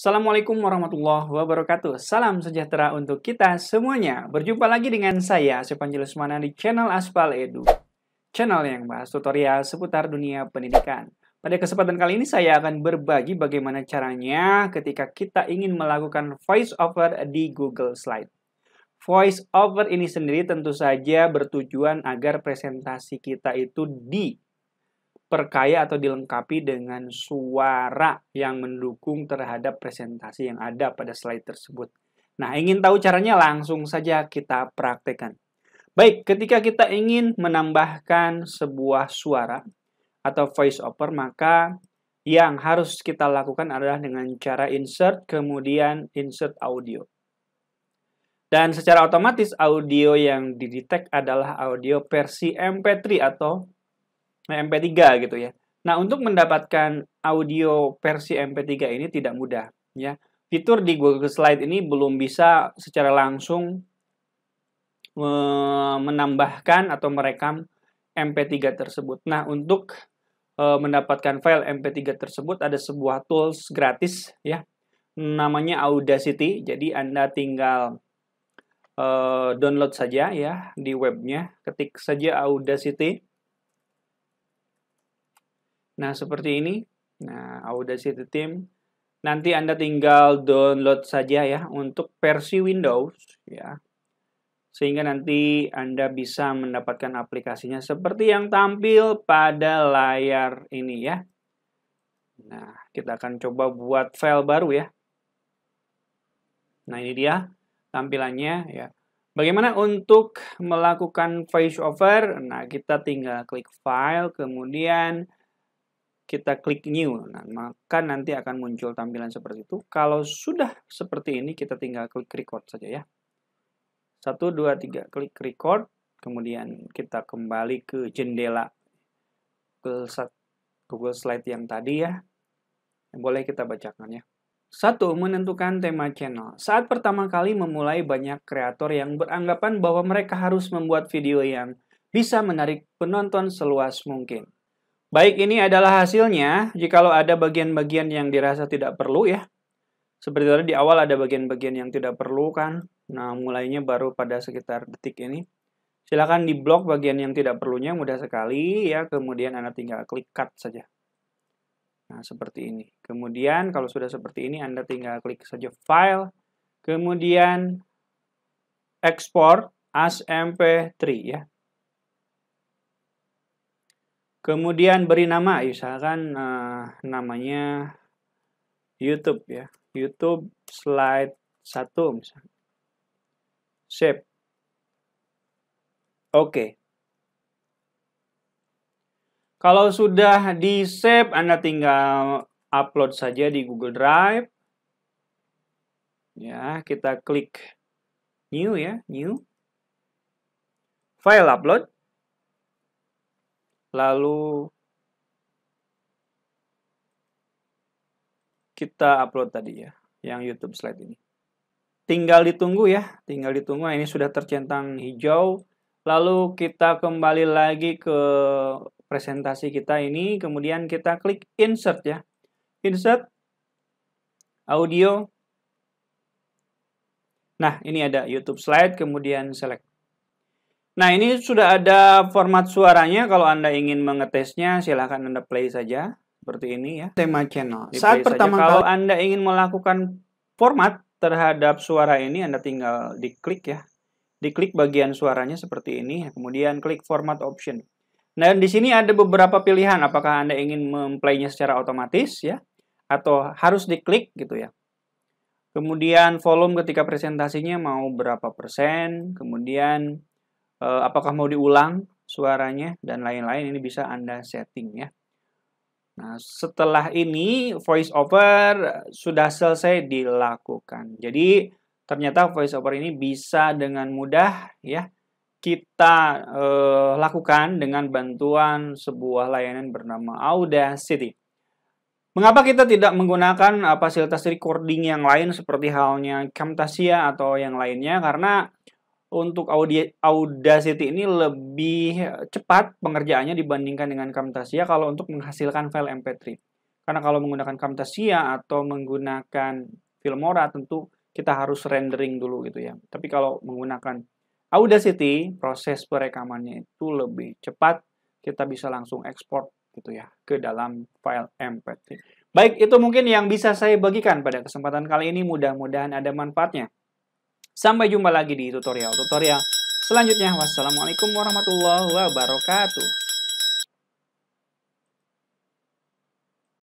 Assalamualaikum warahmatullahi wabarakatuh. Salam sejahtera untuk kita semuanya. Berjumpa lagi dengan saya, Sepanjil Lesmana di channel Aspal Edu. Channel yang bahas tutorial seputar dunia pendidikan. Pada kesempatan kali ini saya akan berbagi bagaimana caranya ketika kita ingin melakukan voice over di Google Slide. Voice over ini sendiri tentu saja bertujuan agar presentasi kita itu di diperkaya atau dilengkapi dengan suara yang mendukung terhadap presentasi yang ada pada slide tersebut. Nah, ingin tahu caranya langsung saja kita praktekkan. Baik, ketika kita ingin menambahkan sebuah suara atau voice over, maka yang harus kita lakukan adalah dengan cara insert, kemudian insert audio. Dan secara otomatis audio yang didetek adalah audio versi MP3 atau Nah, MP3 gitu ya. Nah, untuk mendapatkan audio versi MP3 ini tidak mudah ya. Fitur di Google Slide ini belum bisa secara langsung menambahkan atau merekam MP3 tersebut. Nah, untuk e, mendapatkan file MP3 tersebut ada sebuah tools gratis ya namanya Audacity. Jadi Anda tinggal e, download saja ya di webnya, ketik saja Audacity. Nah, seperti ini. Nah, Audacity Team. Nanti Anda tinggal download saja ya untuk versi Windows ya. Sehingga nanti Anda bisa mendapatkan aplikasinya seperti yang tampil pada layar ini ya. Nah, kita akan coba buat file baru ya. Nah, ini dia tampilannya ya. Bagaimana untuk melakukan voiceover? Nah, kita tinggal klik file, kemudian kita klik new. Nah, maka nanti akan muncul tampilan seperti itu. Kalau sudah seperti ini, kita tinggal klik record saja ya. 1, 2, 3, klik record. Kemudian kita kembali ke jendela Google Slide yang tadi ya. Boleh kita bacakan ya. 1. Menentukan tema channel. Saat pertama kali memulai banyak kreator yang beranggapan bahwa mereka harus membuat video yang bisa menarik penonton seluas mungkin. Baik, ini adalah hasilnya. lo ada bagian-bagian yang dirasa tidak perlu ya. Seperti tadi di awal ada bagian-bagian yang tidak perlu kan. Nah, mulainya baru pada sekitar detik ini. Silahkan di blok bagian yang tidak perlunya mudah sekali ya. Kemudian Anda tinggal klik cut saja. Nah, seperti ini. Kemudian kalau sudah seperti ini Anda tinggal klik saja file. Kemudian export as MP3 ya. Kemudian beri nama, misalkan uh, namanya YouTube ya. YouTube slide 1 misalnya. Save. Oke. Okay. Kalau sudah di save, Anda tinggal upload saja di Google Drive. Ya, kita klik new ya, new. File upload lalu kita upload tadi ya yang YouTube slide ini. Tinggal ditunggu ya, tinggal ditunggu. ini sudah tercentang hijau. Lalu kita kembali lagi ke presentasi kita ini, kemudian kita klik insert ya. Insert audio. Nah, ini ada YouTube slide kemudian select Nah, ini sudah ada format suaranya. Kalau Anda ingin mengetesnya, silahkan Anda play saja. Seperti ini ya. Tema channel. Di Saat pertama saja. Kalau Anda ingin melakukan format terhadap suara ini, Anda tinggal diklik ya. Diklik bagian suaranya seperti ini. Kemudian klik format option. Nah, di sini ada beberapa pilihan. Apakah Anda ingin memplaynya secara otomatis ya. Atau harus diklik gitu ya. Kemudian volume ketika presentasinya mau berapa persen. Kemudian Eh, apakah mau diulang suaranya dan lain-lain ini bisa Anda setting ya. Nah, setelah ini voice over sudah selesai dilakukan. Jadi ternyata voice over ini bisa dengan mudah ya kita eh, lakukan dengan bantuan sebuah layanan bernama Audacity. Mengapa kita tidak menggunakan eh, fasilitas recording yang lain seperti halnya Camtasia atau yang lainnya? Karena untuk Audi Audacity ini lebih cepat pengerjaannya dibandingkan dengan Camtasia kalau untuk menghasilkan file MP3. Karena kalau menggunakan Camtasia atau menggunakan Filmora tentu kita harus rendering dulu gitu ya. Tapi kalau menggunakan Audacity, proses perekamannya itu lebih cepat, kita bisa langsung ekspor gitu ya ke dalam file MP3. Baik, itu mungkin yang bisa saya bagikan pada kesempatan kali ini. Mudah-mudahan ada manfaatnya. Sampai jumpa lagi di tutorial-tutorial selanjutnya. Wassalamualaikum warahmatullahi wabarakatuh.